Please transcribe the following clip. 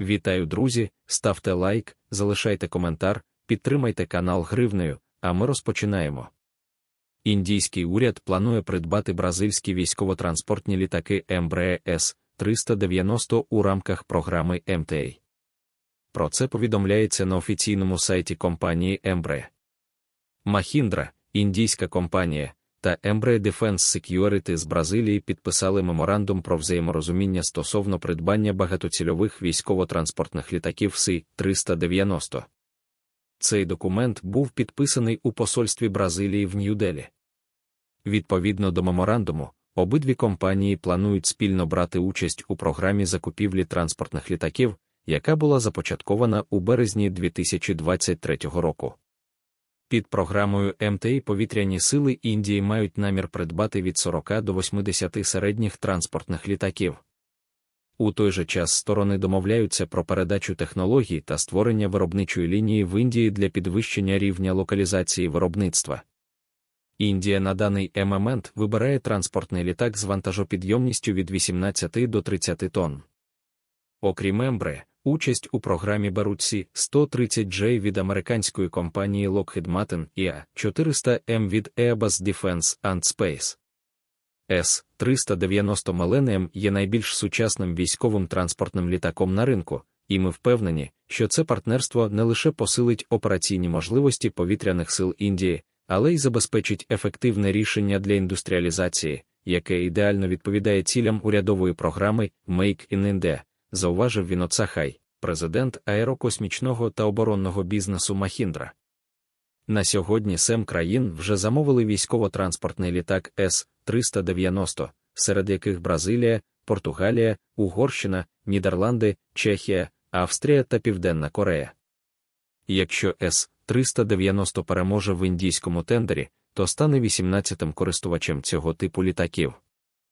Вітаю, друзі! Ставте лайк, залишайте коментар, підтримайте канал гривнею, а ми розпочинаємо. Індійський уряд планує придбати бразильські військово-транспортні літаки МБРС 390 у рамках програми МТА. Про це повідомляється на офіційному сайті компанії Ембре. Махіндра, індійська компанія, та Embraer Defense Security з Бразилії підписали меморандум про взаєморозуміння стосовно придбання багатоцільових військово-транспортних літаків С-390. Цей документ був підписаний у посольстві Бразилії в Нью-Делі. Відповідно до меморандуму, обидві компанії планують спільно брати участь у програмі закупівлі транспортних літаків, яка була започаткована у березні 2023 року. Під програмою МТІ повітряні сили Індії мають намір придбати від 40 до 80 середніх транспортних літаків. У той же час сторони домовляються про передачу технологій та створення виробничої лінії в Індії для підвищення рівня локалізації виробництва. Індія на даний момент вибирає транспортний літак з вантажопідйомністю від 18 до 30 тонн. Окрім Ембри, Участь у програмі беруть сі 130J від американської компанії Lockheed Martin і а 400 m ем від Airbus Defense and Space. с 390 Millennium є найбільш сучасним військовим транспортним літаком на ринку, і ми впевнені, що це партнерство не лише посилить операційні можливості повітряних сил Індії, але й забезпечить ефективне рішення для індустріалізації, яке ідеально відповідає цілям урядової програми Make in India, зауважив він Оцахай, президент аерокосмічного та оборонного бізнесу Махіндра. На сьогодні сем країн вже замовили військово-транспортний літак С-390, серед яких Бразилія, Португалія, Угорщина, Нідерланди, Чехія, Австрія та Південна Корея. Якщо С-390 переможе в індійському тендері, то стане 18-тим користувачем цього типу літаків.